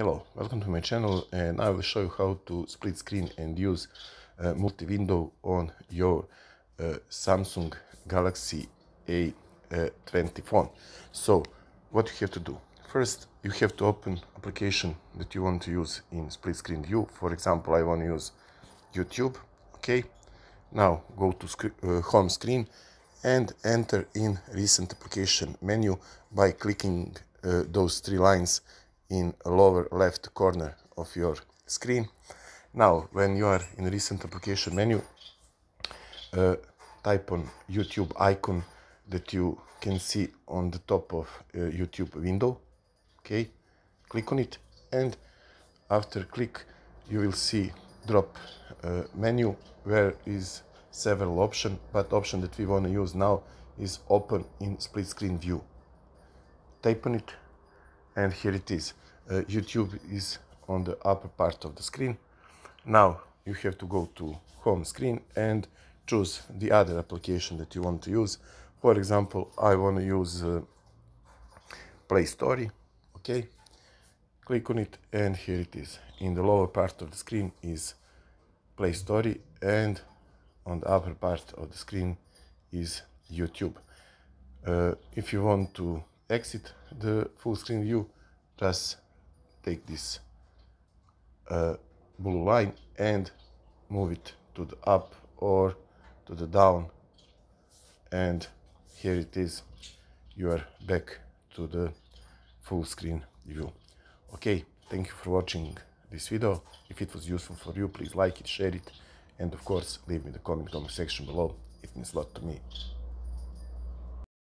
Hello, welcome to my channel and I will show you how to split screen and use uh, multi-window on your uh, Samsung Galaxy A20 uh, phone. So what you have to do? First you have to open application that you want to use in split screen view. For example I want to use YouTube. Okay, now go to sc uh, home screen and enter in recent application menu by clicking uh, those three lines in lower left corner of your screen. Now, when you are in recent application menu, uh, type on YouTube icon that you can see on the top of uh, YouTube window. Okay, click on it and after click you will see drop uh, menu where is several option but option that we want to use now is open in split screen view. Type on it and here it is. Uh, YouTube is on the upper part of the screen. Now you have to go to home screen and choose the other application that you want to use. For example, I want to use uh, Play Story. Okay, click on it and here it is. In the lower part of the screen is Play Story and on the upper part of the screen is YouTube. Uh, if you want to exit the full screen view, just take this uh, blue line and move it to the up or to the down and here it is you are back to the full screen view okay thank you for watching this video if it was useful for you please like it share it and of course leave me the comment comment section below it means a lot to me